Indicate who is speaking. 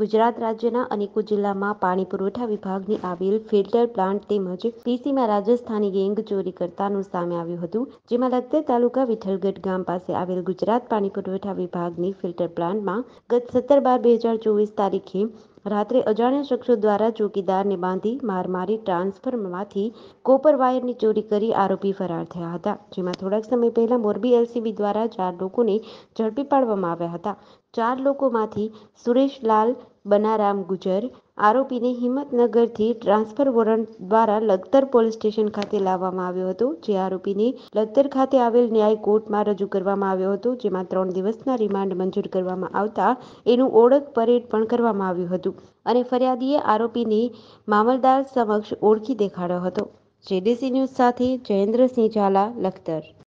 Speaker 1: ગુજરાત રાજ્યના અનેક જિલ્લામાં પાણી પુરવઠા વિભાગની આવેલ ફિલ્ટર પ્લાન્ટ તેમજ પીસીમાં રાજસ્થાની ગેંગ ચોરી કરતાનું સામે આવ્યું હતું જેમાં લગતર તાલુકા વિઠલગઢ ગામ પાસે આવેલ ગુજરાત પાણી પુરવઠા વિભાગની ફિલ્ટર પ્લાન્ટમાં ગત સત્તર બાર બે હજાર ચોવીસ તારીખે રાત્રે અજાણ્યા શખ્સો દ્વારા ચોકીદારને બાંધી માર મારી ટ્રાન્સફરમાંથી કોપર વાયરની ચોરી કરી આરોપી ફરાર થયા હતા જેમાં થોડાક સમય પહેલા મોરબી એલસીબી દ્વારા ચાર લોકોને ઝડપી પાડવામાં આવ્યા હતા ચાર લોકોમાંથી સુરેશલાલ બનારામ ગુજર આરોપીને હિંમતનગરથી ટ્રાન્સફર વોરંટ દ્વારા લખતર પોલીસ સ્ટેશન ખાતે લાવવામાં આવ્યો હતો જે આરોપીને લખતર ખાતે આવેલ ન્યાય કોર્ટમાં રજૂ કરવામાં આવ્યો હતો જેમાં ત્રણ દિવસના રિમાન્ડ મંજૂર કરવામાં આવતા એનું ઓળખ પરેડ પણ કરવામાં આવ્યું હતું અને ફરિયાદીએ આરોપીને મામલદાર સમક્ષ ઓળખી દેખાડ્યો હતો જેડીસી ન્યૂઝ સાથે જયેન્દ્રસિંહ ઝાલા લખતર